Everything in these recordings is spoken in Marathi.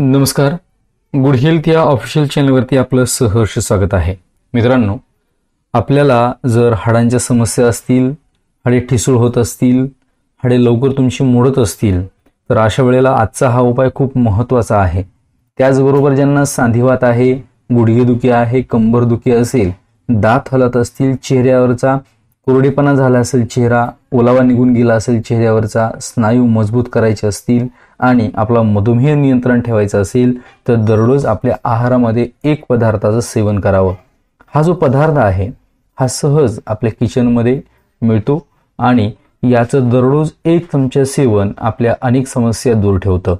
नमस्कार गुड हेल्थ या ऑफिशियल चॅनलवरती आपलं सहर्ष स्वागत आहे मित्रांनो आपल्याला जर हाडांच्या समस्या असतील हाडे ठिसूळ होत असतील हाडे लवकर तुमची मोडत असतील तर अशा वेळेला आजचा हा उपाय खूप महत्त्वाचा आहे त्याचबरोबर ज्यांना सांधिवात आहे गुडघेदुखी आहे कंबरदुखी असेल दात हलत असतील चेहऱ्यावरचा कोरडेपणा झाला असेल चेहरा ओलावा निघून गेला असेल चेहऱ्यावरचा स्नायू मजबूत करायचे असतील आणि आपला मधुमेह नियंत्रण ठेवायचं असेल तर दररोज आपल्या आहारामध्ये एक पदार्थाचं सेवन करावं हा जो पदार्थ आहे हा सहज आपल्या किचनमध्ये मिळतो आणि याचं दररोज एक चमचा सेवन आपल्या अनेक समस्या दूर ठेवतं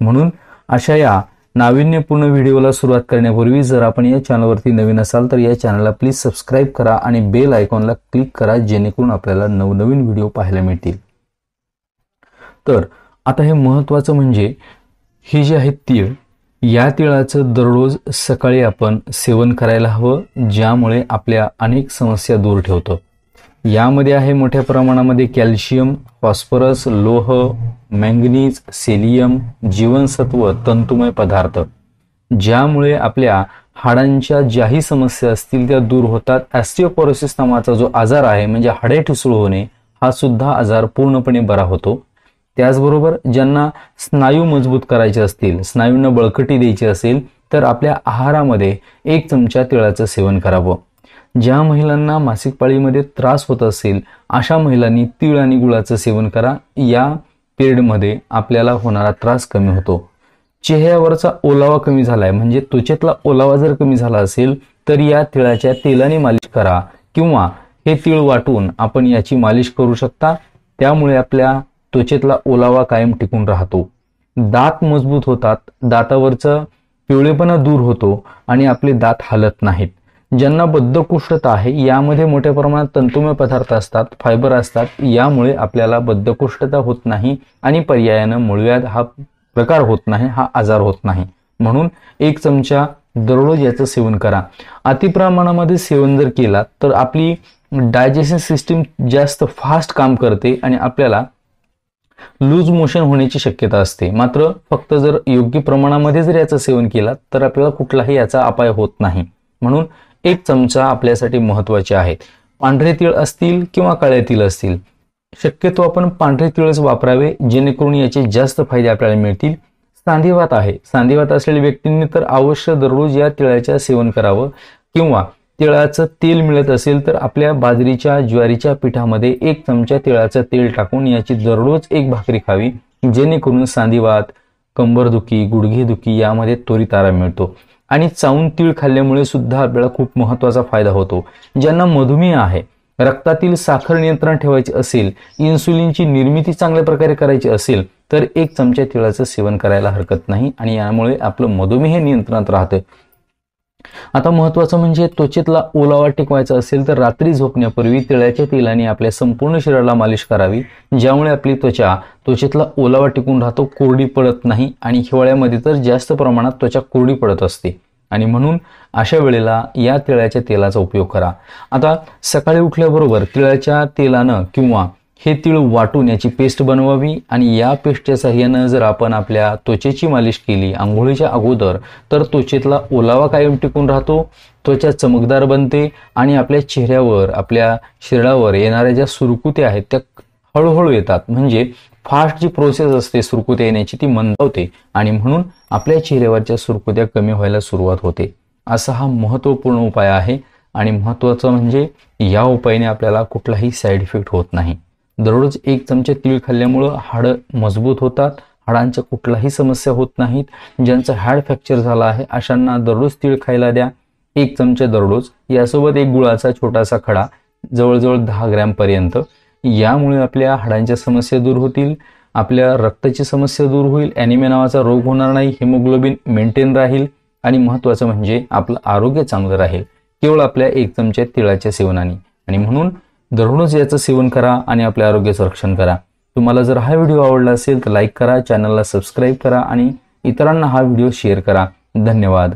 म्हणून अशा या नाविन्यपूर्ण व्हिडिओला सुरुवात करण्यापूर्वी जर आपण या चॅनलवरती नवीन असाल तर या चॅनलला प्लीज सबस्क्राईब करा आणि बेल आयकॉनला क्लिक करा जेणेकरून आपल्याला नवनवीन व्हिडिओ पाहायला मिळतील तर आता हे महत्त्वाचं म्हणजे हे जे आहे तीळ या तिळाचं दररोज सकाळी आपण सेवन करायला हवं ज्यामुळे आपल्या अनेक समस्या दूर ठेवतो यामध्ये आहे मोठ्या प्रमाणामध्ये कॅल्शियम फॉस्फरस लोह मँगनीज सेलियम जीवनसत्व तंतुमय पदार्थ ज्यामुळे आपल्या हाडांच्या ज्याही समस्या असतील त्या दूर होतात ॲस्टिओपोरोसिस नावाचा जो आजार आहे म्हणजे हाडे ठिसूळ होणे हा सुद्धा आजार पूर्णपणे बरा होतो त्याचबरोबर ज्यांना स्नायू मजबूत करायचे असतील स्नायूंना बळकटी द्यायची असेल तर आपल्या आहारामध्ये एक चमचा तिळाचं सेवन करावं ज्या महिलांना मासिक पाळीमध्ये त्रास होत असेल अशा महिलांनी तीळ आणि गुळाचं सेवन करा या पिरियडमध्ये आपल्याला होणारा त्रास कमी होतो चेहऱ्यावरचा ओलावा कमी झालाय म्हणजे त्वचेतला ओलावा जर कमी झाला असेल तर या तिळाच्या तेलाने मालिश करा किंवा हे तीळ वाटून आपण याची मालिश करू शकता त्यामुळे आपल्या त्वचेतला ओलावा कायम टिकून राहतो दात मजबूत होतात दातावरचं पिवळेपणा दूर होतो आणि आपले दात हलत नाहीत ज्यांना बद्धकोष्ठता आहे यामध्ये मोठ्या प्रमाणात तंतुमय पदार्थ असतात फायबर असतात यामुळे आपल्याला बद्धकोष्ठता होत नाही आणि पर्यायानं मुळव्याध हा प्रकार होत नाही हा आजार होत नाही म्हणून एक चमचा दररोज याचं सेवन करा अतिप्रमाणामध्ये सेवन जर केला तर आपली डायजेशन सिस्टीम जास्त फास्ट काम करते आणि आपल्याला लूज मोशन होण्याची शक्यता असते मात्र फक्त जर योग्य प्रमाणामध्ये जर याचं सेवन केला तर आपल्याला कुठलाही याचा अपाय होत नाही म्हणून एक चमचा आपल्यासाठी महत्वाचे आहेत पांढरे तीळ असतील किंवा काळे तीळ असतील शक्यतो आपण पांढरे तिळच वापरावे जेणेकरून याचे जास्त फायदे आपल्याला मिळतील सांधीवात आहे सांधिवात असलेल्या व्यक्तींनी तर अवश्य दररोज या तिळाच्या सेवन करावं किंवा तिळाचं तेल मिळत असेल तर आपल्या बाजरीच्या ज्वारीच्या पिठामध्ये एक चमचा तिळाचं तेल टाकून याची दररोज एक भाकरी खावी जेणेकरून सांधीवात कंबरदुखी गुडघेदुखी यामध्ये त्वरित आराम मिळतो आणि चावून तीळ खाल्ल्यामुळे सुद्धा आपल्याला खूप महत्वाचा फायदा होतो ज्यांना मधुमेह आहे रक्तातील साखर नियंत्रण ठेवायची असेल इन्सुलिनची निर्मिती चांगल्या प्रकारे करायची असेल तर एक चमचा तिळाचं सेवन करायला हरकत नाही आणि यामुळे आपलं मधुमेह नियंत्रणात राहतं आता महत्वाचं म्हणजे त्वचेतला ओलावा टिकवायचा असेल तर रात्री झोपण्यापूर्वी तिळ्याच्या तेलाने आपल्या संपूर्ण शरीराला मालिश करावी ज्यामुळे आपली त्वचा त्वचेतला ओलावा टिकून राहतो कोरडी पडत नाही आणि हिवाळ्यामध्ये तर जास्त प्रमाणात त्वचा कोरडी पडत असते आणि म्हणून अशा वेळेला या तिळाच्या तेलाचा उपयोग करा आता सकाळी उठल्याबरोबर तिळाच्या तेलानं किंवा हे तिळ वाटून याची पेस्ट बनवावी आणि या पेस्टच्या साह्यानं जर आपण आपल्या त्वचेची मालिश केली आंघोळीच्या अगोदर तर त्वचेतला ओलावा कायम टिकून राहतो त्वचा चमकदार बनते आणि आपल्या चेहऱ्यावर आपल्या शरीरावर येणाऱ्या ज्या सुरकुत्या आहेत त्या हळूहळू येतात म्हणजे फास्ट जी प्रोसेस असते सुरकुत्या येण्याची ती मंदावते आणि म्हणून आपल्या चेहऱ्यावरच्या सुरकुत्या कमी व्हायला सुरुवात होते असा हा महत्त्वपूर्ण उपाय आहे आणि महत्त्वाचं म्हणजे या उपायाने आपल्याला कुठलाही साईड इफेक्ट होत नाही दररोज एक चमचे तीळ खाल्ल्यामुळं हाडं मजबूत होतात हाडांच्या कुठलाही समस्या होत नाहीत ज्यांचं हाड फ्रॅक्चर झाला आहे अशांना दररोज तीळ खायला द्या एक चमचे दररोज यासोबत एक गुळाचा छोटासा खडा जवळजवळ दहा ग्रॅमपर्यंत यामुळे आपल्या हाडांच्या समस्या दूर होतील आपल्या रक्ताची समस्या दूर होईल ॲनिमिया नावाचा रोग होणार नाही हिमोग्लोबिन मेंटेन राहील आणि महत्त्वाचं म्हणजे आपलं आरोग्य चांगलं राहील केवळ आपल्या एक चमच्या तिळाच्या सेवनाने आणि म्हणून दररोज याचं सेवन करा आणि आपल्या आरोग्याचं रक्षण करा तुम्हाला जर हा व्हिडिओ आवडला असेल तर लाईक करा चॅनलला सबस्क्राईब करा आणि इतरांना हा व्हिडिओ शेअर करा धन्यवाद